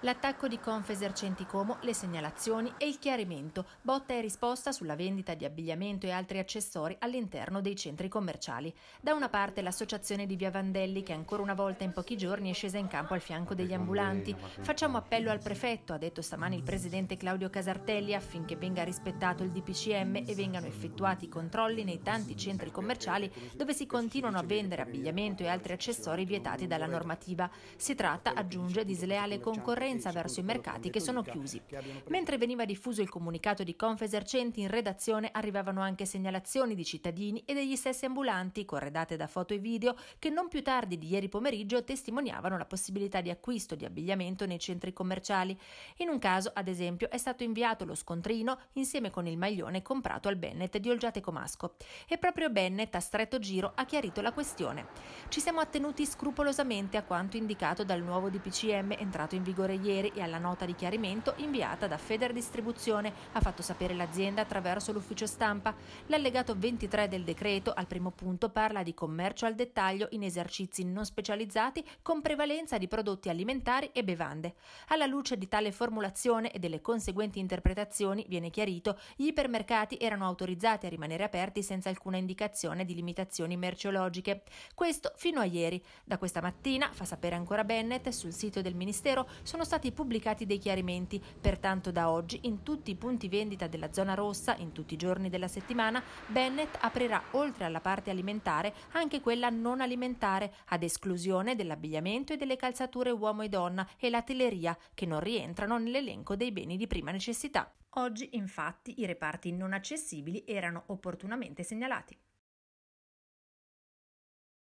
L'attacco di Confesercenti Como, le segnalazioni e il chiarimento, botta e risposta sulla vendita di abbigliamento e altri accessori all'interno dei centri commerciali. Da una parte l'associazione di Via Vandelli che ancora una volta in pochi giorni è scesa in campo al fianco degli ambulanti. Facciamo appello al prefetto, ha detto stamani il presidente Claudio Casartelli, affinché venga rispettato il DPCM e vengano effettuati i controlli nei tanti centri commerciali dove si continuano a vendere abbigliamento e altri accessori vietati dalla normativa. Si tratta, aggiunge, di sleale concorrenza preferenza verso i mercati che sono chiusi. Mentre veniva diffuso il comunicato di Confesercenti, in redazione arrivavano anche segnalazioni di cittadini e degli stessi ambulanti, corredate da foto e video, che non più tardi di ieri pomeriggio testimoniavano la possibilità di acquisto di abbigliamento nei centri commerciali. In un caso, ad esempio, è stato inviato lo scontrino insieme con il maglione comprato al Bennett di Olgiate Comasco. E proprio Bennett, a stretto giro, ha chiarito la questione. Ci siamo attenuti scrupolosamente a quanto indicato dal nuovo DPCM entrato in vigore ieri e alla nota di chiarimento inviata da Feder Distribuzione, ha fatto sapere l'azienda attraverso l'ufficio stampa. L'allegato 23 del decreto, al primo punto, parla di commercio al dettaglio in esercizi non specializzati con prevalenza di prodotti alimentari e bevande. Alla luce di tale formulazione e delle conseguenti interpretazioni, viene chiarito, gli ipermercati erano autorizzati a rimanere aperti senza alcuna indicazione di limitazioni merceologiche. Questo fino a ieri. Da questa mattina, fa sapere ancora Bennett, sul sito del Ministero sono stati pubblicati dei chiarimenti, pertanto da oggi in tutti i punti vendita della zona rossa, in tutti i giorni della settimana, Bennett aprirà oltre alla parte alimentare anche quella non alimentare, ad esclusione dell'abbigliamento e delle calzature uomo e donna e la teleria, che non rientrano nell'elenco dei beni di prima necessità. Oggi infatti i reparti non accessibili erano opportunamente segnalati.